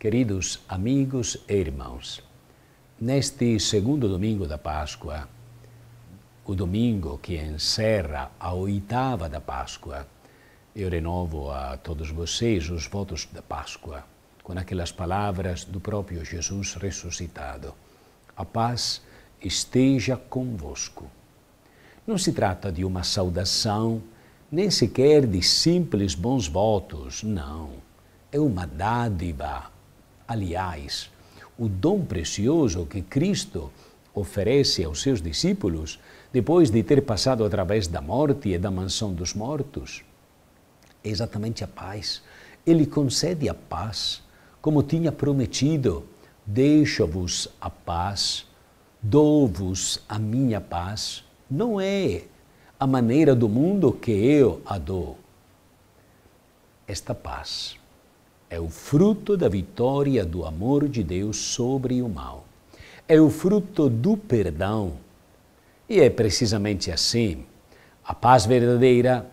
Queridos amigos e irmãos, neste segundo domingo da Páscoa, o domingo que encerra a oitava da Páscoa, eu renovo a todos vocês os votos da Páscoa com aquelas palavras do próprio Jesus ressuscitado: A paz esteja convosco. Não se trata de uma saudação, nem sequer de simples bons votos, não. É uma dádiva Aliás, o dom precioso que Cristo oferece aos seus discípulos, depois de ter passado através da morte e da mansão dos mortos, é exatamente a paz. Ele concede a paz, como tinha prometido: Deixo-vos a paz, dou-vos a minha paz. Não é a maneira do mundo que eu a dou. Esta paz é o fruto da vitória do amor de Deus sobre o mal. É o fruto do perdão. E é precisamente assim. A paz verdadeira,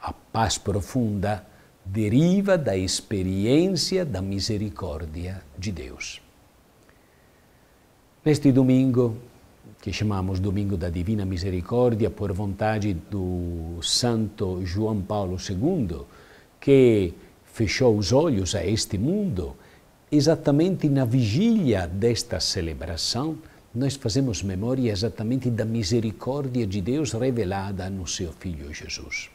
a paz profunda, deriva da experiência da misericórdia de Deus. Neste domingo, que chamamos Domingo da Divina Misericórdia, por vontade do Santo João Paulo II, que fechou os olhos a este mundo, exatamente na vigília desta celebração, nós fazemos memória exatamente da misericórdia de Deus revelada no seu Filho Jesus.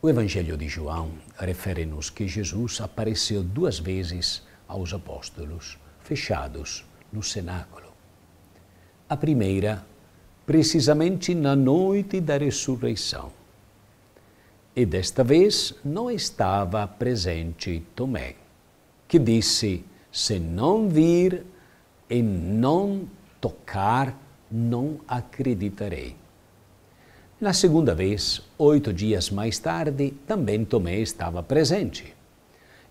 O Evangelho de João refere-nos que Jesus apareceu duas vezes aos apóstolos, fechados no cenáculo. A primeira, precisamente na noite da ressurreição, e desta vez não estava presente Tomé, que disse: Se não vir e não tocar, não acreditarei. Na segunda vez, oito dias mais tarde, também Tomé estava presente.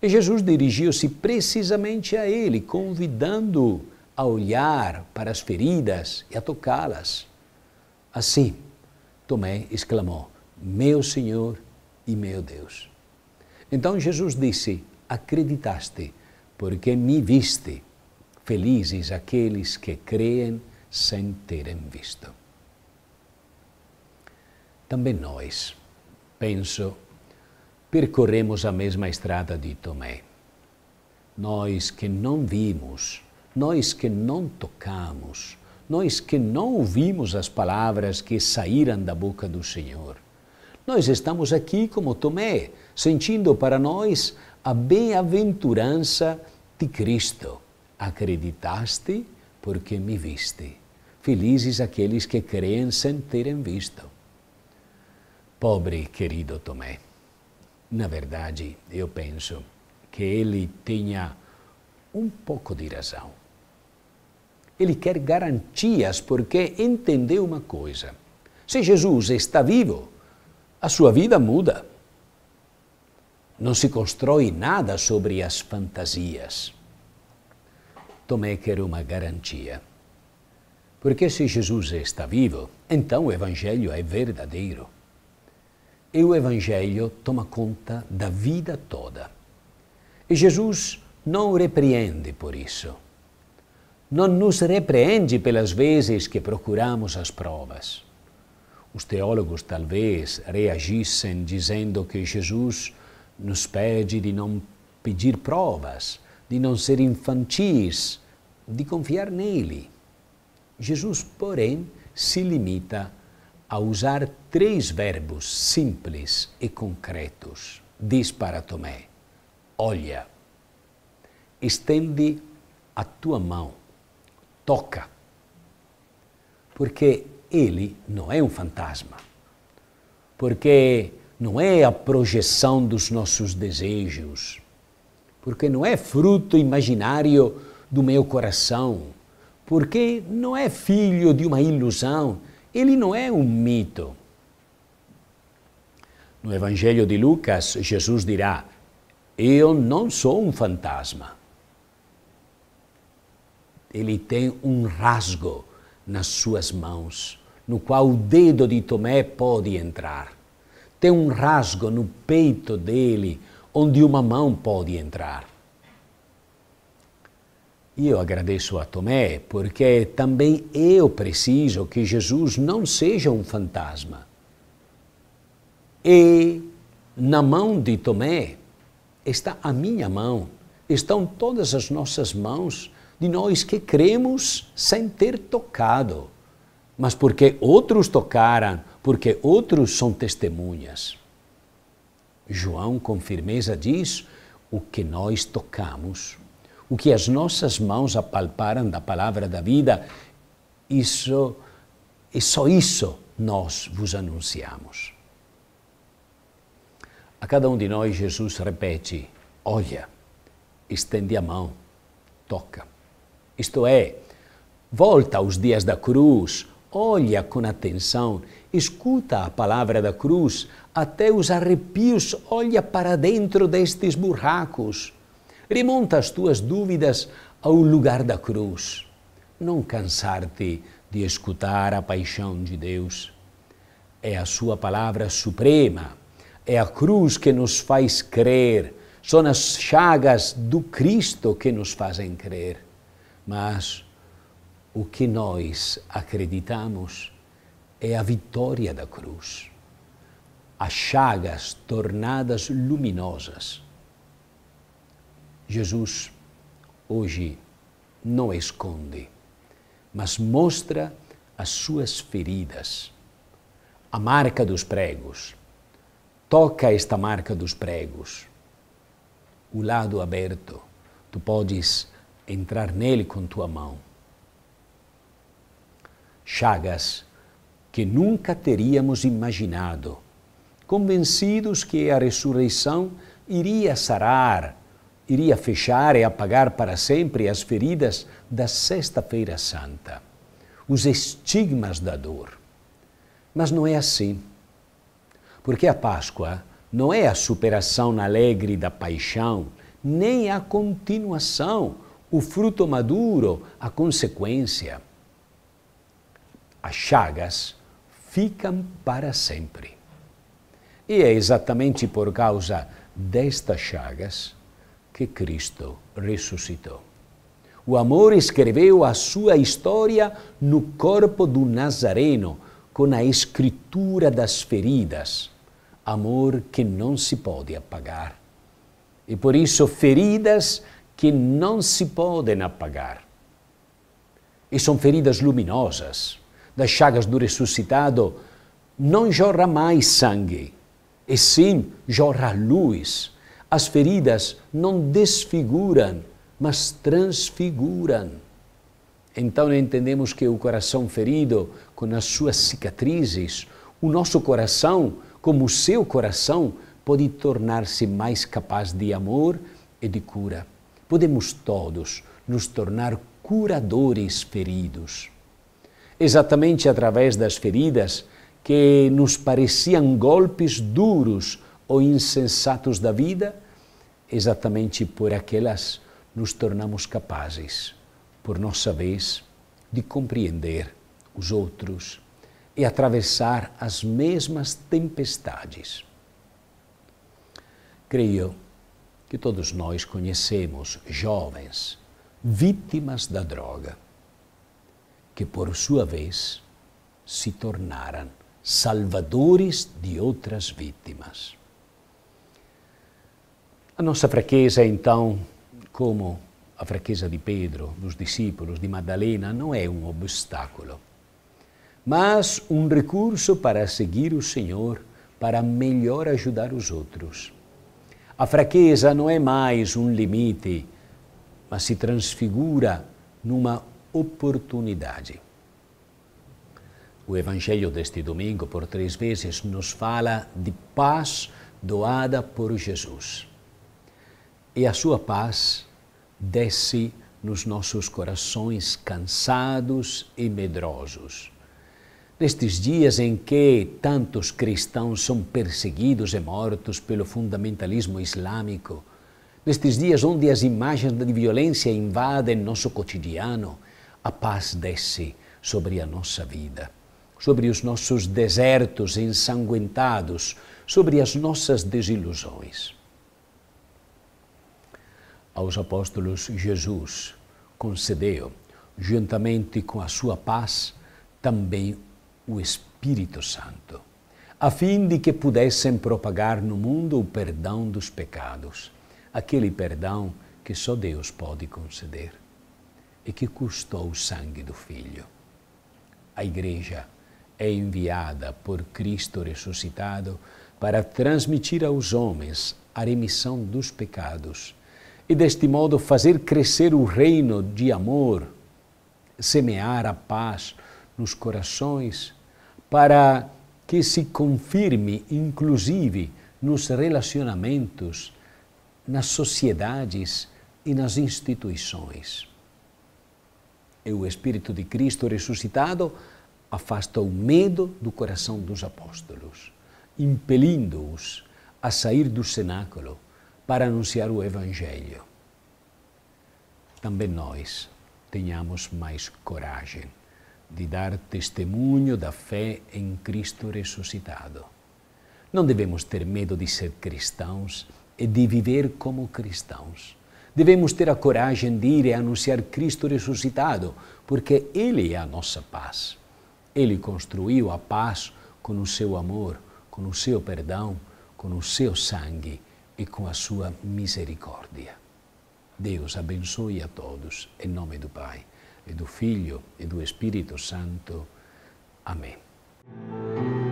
E Jesus dirigiu-se precisamente a ele, convidando-o a olhar para as feridas e a tocá-las. Assim, Tomé exclamou: Meu Senhor e meu Deus. Então Jesus disse: Acreditaste, porque me viste. Felizes aqueles que creem sem terem visto. Também nós, penso, percorremos a mesma estrada de Tomé. Nós que não vimos, nós que não tocamos, nós que não ouvimos as palavras que saíram da boca do Senhor nós estamos aqui como Tomé, sentindo para nós a bem-aventurança de Cristo. Acreditaste porque me viste. Felizes aqueles que creem sem terem visto. Pobre querido Tomé, na verdade, eu penso que ele tenha um pouco de razão. Ele quer garantias porque entendeu uma coisa. Se Jesus está vivo, a sua vida muda. Não se constrói nada sobre as fantasias. Tomé quer uma garantia. Porque se Jesus está vivo, então o Evangelho é verdadeiro. E o Evangelho toma conta da vida toda. E Jesus não repreende por isso. Não nos repreende pelas vezes que procuramos as provas os teólogos talvez reagissem dizendo que Jesus nos pede de não pedir provas, de não ser infantis, de confiar nele. Jesus, porém, se limita a usar três verbos simples e concretos. Diz para Tomé: Olha, estende a tua mão, toca. Porque ele não é um fantasma. Porque não é a projeção dos nossos desejos. Porque não é fruto imaginário do meu coração. Porque não é filho de uma ilusão. Ele não é um mito. No Evangelho de Lucas, Jesus dirá: Eu não sou um fantasma. Ele tem um rasgo nas suas mãos no qual o dedo de Tomé pode entrar. Tem um rasgo no peito dele onde uma mão pode entrar. E eu agradeço a Tomé porque também eu preciso que Jesus não seja um fantasma. E na mão de Tomé está a minha mão, estão todas as nossas mãos de nós que cremos sem ter tocado mas porque outros tocaram, porque outros são testemunhas. João com firmeza diz: o que nós tocamos, o que as nossas mãos apalparam da palavra da vida, isso e é só isso nós vos anunciamos. A cada um de nós Jesus repete: olha, estende a mão, toca. Isto é, volta aos dias da cruz, olha com atenção, escuta a palavra da cruz, até os arrepios, olha para dentro destes buracos. Remonta as tuas dúvidas ao lugar da cruz. Não cansar-te de escutar a paixão de Deus. É a Sua palavra suprema, é a cruz que nos faz crer, são as chagas do Cristo que nos fazem crer. Mas o que nós acreditamos é a vitória da cruz, as chagas tornadas luminosas. Jesus hoje não esconde, mas mostra as suas feridas, a marca dos pregos. Toca esta marca dos pregos, o lado aberto. Tu podes entrar nele com tua mão chagas que nunca teríamos imaginado, convencidos que a ressurreição iria sarar, iria fechar e apagar para sempre as feridas da Sexta-feira Santa, os estigmas da dor. Mas não é assim. Porque a Páscoa não é a superação alegre da paixão, nem a continuação, o fruto maduro, a consequência as chagas ficam para sempre. E é exatamente por causa destas chagas que Cristo ressuscitou. O amor escreveu a sua história no corpo do Nazareno, com a escritura das feridas. Amor que não se pode apagar. E por isso, feridas que não se podem apagar. E são feridas luminosas das chagas do ressuscitado, não jorra mais sangue, e sim jorra luz. As feridas não desfiguram, mas transfiguram. Então entendemos que o coração ferido, com as suas cicatrizes, o nosso coração, como o seu coração, pode tornar-se mais capaz de amor e de cura. Podemos todos nos tornar curadores feridos exatamente através das feridas que nos pareciam golpes duros ou insensatos da vida, exatamente por aquelas nos tornamos capazes, por nossa vez, de compreender os outros e atravessar as mesmas tempestades. Creio que todos nós conhecemos jovens vítimas da droga que por sua vez se tornaram salvadores de outras vítimas. A nossa fraqueza, então, como a fraqueza de Pedro, dos discípulos, de Madalena, não é um obstáculo, mas um recurso para seguir o Senhor, para melhor ajudar os outros. A fraqueza não é mais um limite, mas se transfigura numa oportunidade. O Evangelho deste domingo, por três vezes, nos fala de paz doada por Jesus. E a sua paz desce nos nossos corações cansados e medrosos. Nestes dias em que tantos cristãos são perseguidos e mortos pelo fundamentalismo islâmico, nestes dias onde as imagens de violência invadem nosso cotidiano, a paz desce sobre a nossa vida, sobre os nossos desertos ensanguentados, sobre as nossas desilusões. Aos apóstolos, Jesus concedeu, juntamente com a sua paz, também o Espírito Santo, a fim de que pudessem propagar no mundo o perdão dos pecados, aquele perdão que só Deus pode conceder e que custou o sangue do Filho. A Igreja é enviada por Cristo ressuscitado para transmitir aos homens a remissão dos pecados e, deste modo, fazer crescer o reino de amor, semear a paz nos corações, para que se confirme, inclusive, nos relacionamentos, nas sociedades e nas instituições e o Espírito de Cristo ressuscitado afasta o medo do coração dos apóstolos, impelindo-os a sair do cenáculo para anunciar o Evangelho. Também nós tenhamos mais coragem de dar testemunho da fé em Cristo ressuscitado. Não devemos ter medo de ser cristãos e de viver como cristãos Devemos ter a coragem de ir e anunciar Cristo ressuscitado, porque Ele é a nossa paz. Ele construiu a paz com o seu amor, com o seu perdão, com o seu sangue e com a sua misericórdia. Deus abençoe a todos, em nome do Pai, e do Filho e do Espírito Santo. Amém.